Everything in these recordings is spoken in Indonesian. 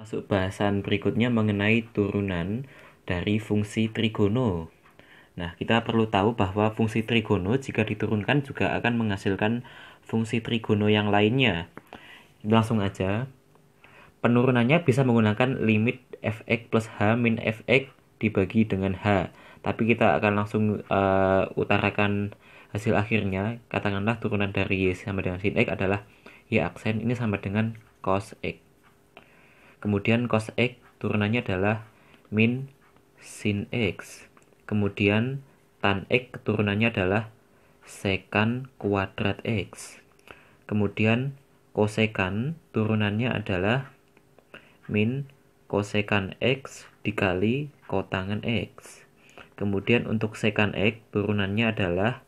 Masuk bahasan berikutnya mengenai turunan dari fungsi trigono. Nah, kita perlu tahu bahwa fungsi trigono jika diturunkan juga akan menghasilkan fungsi trigono yang lainnya. Langsung aja. Penurunannya bisa menggunakan limit fx plus h min fx dibagi dengan h. Tapi kita akan langsung uh, utarakan hasil akhirnya. Katakanlah turunan dari y sama dengan sin x adalah y aksen ini sama dengan cos x. Kemudian cos X turunannya adalah min sin X. Kemudian tan X keturunannya adalah sekan kuadrat X. Kemudian kosekan turunannya adalah min kosekan X dikali kotangan X. Kemudian untuk sekan X turunannya adalah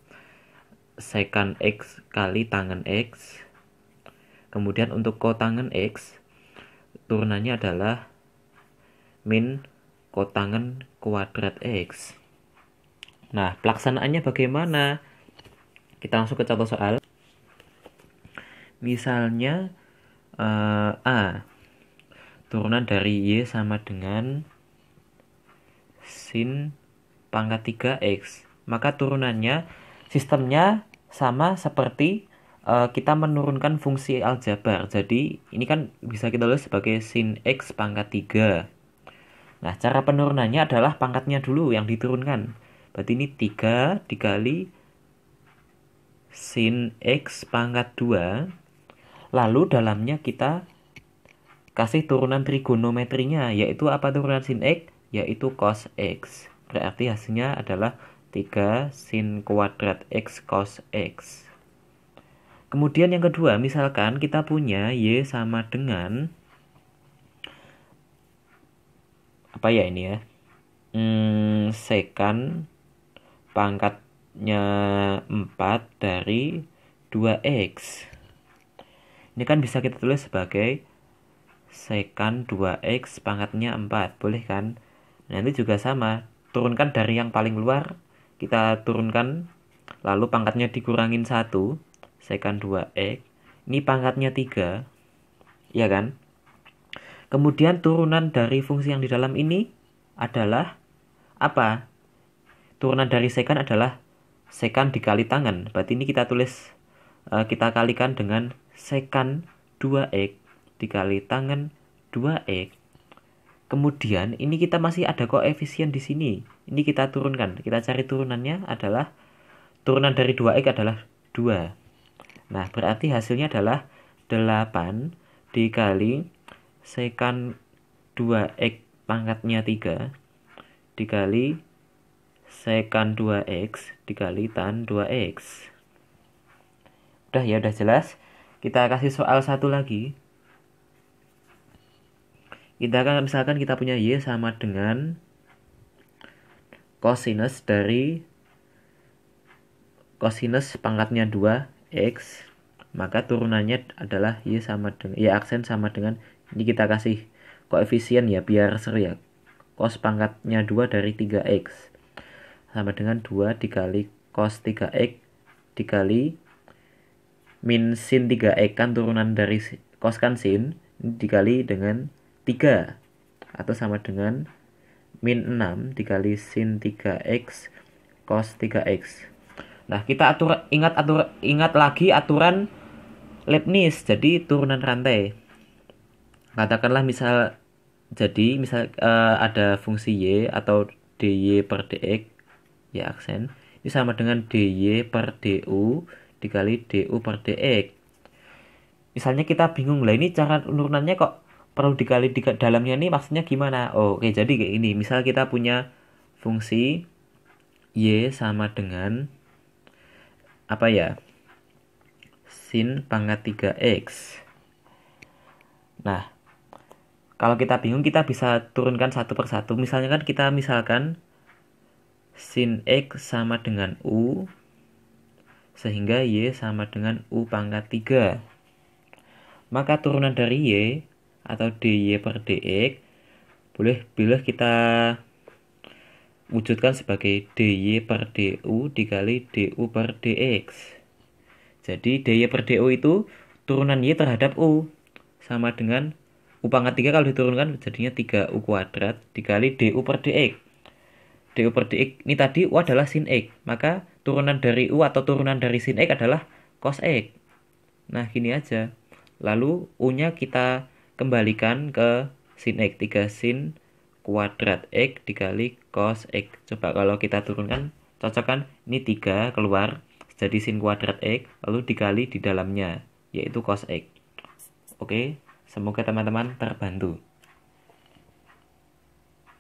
sekan X kali tangan X. Kemudian untuk kotangan X turunannya adalah min kotangan kuadrat X. Nah, pelaksanaannya bagaimana? Kita langsung ke contoh soal. Misalnya uh, A turunan dari Y sama dengan sin pangkat 3X. Maka turunannya sistemnya sama seperti uh, kita menurunkan fungsi aljabar. Jadi ini kan bisa kita tulis sebagai sin x pangkat 3. Nah, cara penurunannya adalah pangkatnya dulu yang diturunkan. Berarti ini 3 dikali sin x pangkat 2. Lalu dalamnya kita kasih turunan trigonometrinya, yaitu apa turunan sin x? Yaitu cos x. Berarti hasilnya adalah 3 sin kuadrat x cos x. Kemudian yang kedua, misalkan kita punya Y sama dengan apa ya ini ya? Hmm, sekan pangkatnya 4 dari 2x. Ini kan bisa kita tulis sebagai sekan 2x pangkatnya 4. Boleh kan? Nanti juga sama, turunkan dari yang paling luar, kita turunkan lalu pangkatnya dikurangin 1 sekan 2x ini pangkatnya 3 ya kan kemudian turunan dari fungsi yang di dalam ini adalah apa turunan dari sekan adalah sekan dikali tangan berarti ini kita tulis eh, kita kalikan dengan sekan 2x dikali tangan 2x kemudian ini kita masih ada koefisien di sini ini kita turunkan kita cari turunannya adalah turunan dari 2x adalah 2 Nah, berarti hasilnya adalah 8 dikali sekan 2x pangkatnya 3 dikali sekan 2x dikali tan 2x. Udah ya, udah jelas. Kita kasih soal satu lagi. Kita akan misalkan kita punya y sama dengan cosinus dari cosinus pangkatnya 2 X maka turunannya adalah Y sama dengan Y aksen sama dengan ini kita kasih koefisien ya biar seru ya cos pangkatnya 2 dari 3x sama dengan 2 dikali cos 3x dikali min sin 3x kan turunan dari cos kan sin dikali dengan 3 atau sama dengan min 6 dikali sin 3x cos 3x Nah, kita atur ingat atur ingat lagi aturan Leibniz, jadi turunan rantai. Katakanlah misal jadi misal uh, ada fungsi y atau dy per dx ya aksen ini sama dengan dy per du dikali du per dx misalnya kita bingung lah ini cara turunannya kok perlu dikali di dalamnya nih maksudnya gimana oh, oke jadi kayak ini misal kita punya fungsi y sama dengan apa ya sin pangkat 3x nah kalau kita bingung kita bisa turunkan satu persatu misalnya kan kita misalkan sin x sama dengan u sehingga y sama dengan u pangkat 3 maka turunan dari y atau dy per dx boleh bila kita wujudkan sebagai dy per du dikali du per dx. Jadi dy per du itu turunan y terhadap u sama dengan u pangkat 3 kalau diturunkan jadinya 3u kuadrat dikali du per dx. du per dx ini tadi u adalah sin x, maka turunan dari u atau turunan dari sin x adalah cos x. Nah, gini aja. Lalu u-nya kita kembalikan ke sin x 3 sin kuadrat X dikali cos X. Coba kalau kita turunkan, cocokkan ini 3 keluar, jadi sin kuadrat X, lalu dikali di dalamnya, yaitu cos X. Oke, semoga teman-teman terbantu.